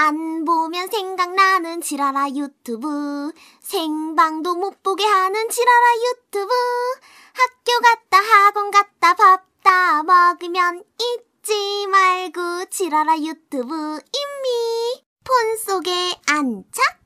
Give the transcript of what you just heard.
안 보면 생각나는 지라라 유튜브 생방도 못 보게 하는 지라라 유튜브 학교 갔다 학원 갔다 밥 다 먹으면 잊지 말고 지라라 유튜브임미 폰 속에 안착